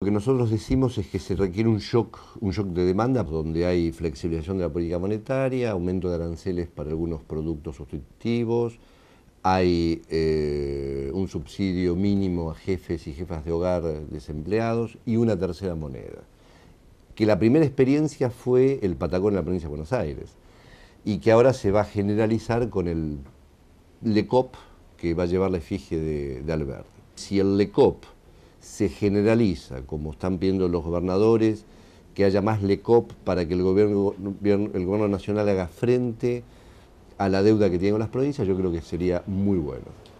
Lo que nosotros decimos es que se requiere un shock, un shock de demanda, donde hay flexibilización de la política monetaria, aumento de aranceles para algunos productos sustitutivos, hay eh, un subsidio mínimo a jefes y jefas de hogar desempleados y una tercera moneda. Que la primera experiencia fue el patacón en la provincia de Buenos Aires y que ahora se va a generalizar con el LECOP que va a llevar la efigie de, Albert. Si el LECOP se generaliza, como están viendo los gobernadores, que haya más LECOP para que el gobierno, el gobierno nacional haga frente a la deuda que tienen las provincias, yo creo que sería muy bueno.